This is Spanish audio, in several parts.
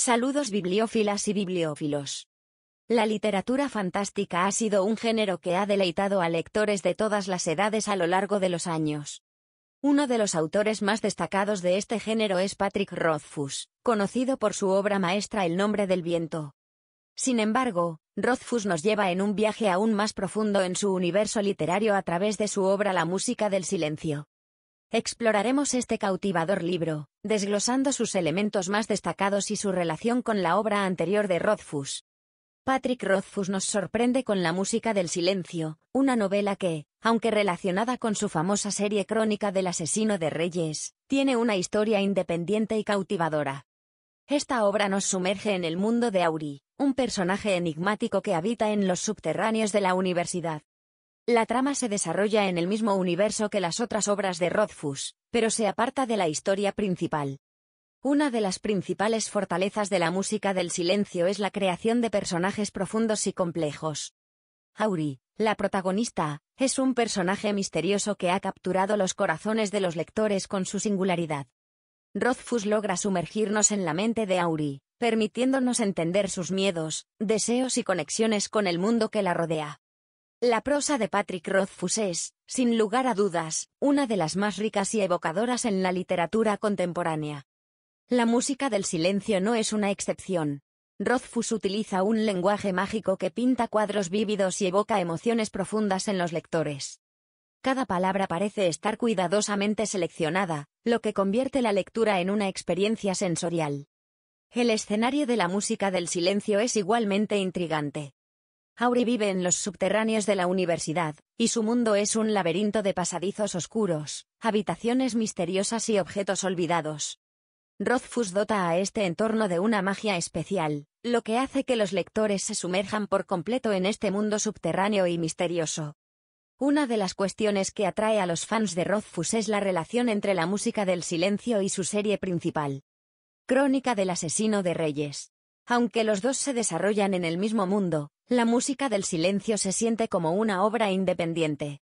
Saludos bibliófilas y bibliófilos. La literatura fantástica ha sido un género que ha deleitado a lectores de todas las edades a lo largo de los años. Uno de los autores más destacados de este género es Patrick Rothfuss, conocido por su obra maestra El nombre del viento. Sin embargo, Rothfuss nos lleva en un viaje aún más profundo en su universo literario a través de su obra La música del silencio. Exploraremos este cautivador libro, desglosando sus elementos más destacados y su relación con la obra anterior de Rothfuss. Patrick Rothfuss nos sorprende con La música del silencio, una novela que, aunque relacionada con su famosa serie crónica del asesino de reyes, tiene una historia independiente y cautivadora. Esta obra nos sumerge en el mundo de Auri, un personaje enigmático que habita en los subterráneos de la universidad. La trama se desarrolla en el mismo universo que las otras obras de Rothfuss, pero se aparta de la historia principal. Una de las principales fortalezas de la música del silencio es la creación de personajes profundos y complejos. Auri, la protagonista, es un personaje misterioso que ha capturado los corazones de los lectores con su singularidad. Rothfuss logra sumergirnos en la mente de Auri, permitiéndonos entender sus miedos, deseos y conexiones con el mundo que la rodea. La prosa de Patrick Rothfuss es, sin lugar a dudas, una de las más ricas y evocadoras en la literatura contemporánea. La música del silencio no es una excepción. Rothfuss utiliza un lenguaje mágico que pinta cuadros vívidos y evoca emociones profundas en los lectores. Cada palabra parece estar cuidadosamente seleccionada, lo que convierte la lectura en una experiencia sensorial. El escenario de la música del silencio es igualmente intrigante. Auri vive en los subterráneos de la universidad, y su mundo es un laberinto de pasadizos oscuros, habitaciones misteriosas y objetos olvidados. Rothfuss dota a este entorno de una magia especial, lo que hace que los lectores se sumerjan por completo en este mundo subterráneo y misterioso. Una de las cuestiones que atrae a los fans de Rothfuss es la relación entre la música del silencio y su serie principal. Crónica del asesino de reyes. Aunque los dos se desarrollan en el mismo mundo, la música del silencio se siente como una obra independiente.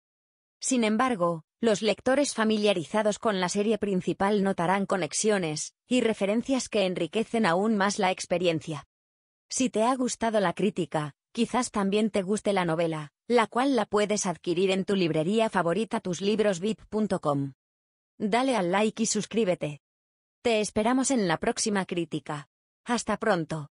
Sin embargo, los lectores familiarizados con la serie principal notarán conexiones y referencias que enriquecen aún más la experiencia. Si te ha gustado la crítica, quizás también te guste la novela, la cual la puedes adquirir en tu librería favorita tuslibrosvip.com. Dale al like y suscríbete. Te esperamos en la próxima crítica. Hasta pronto.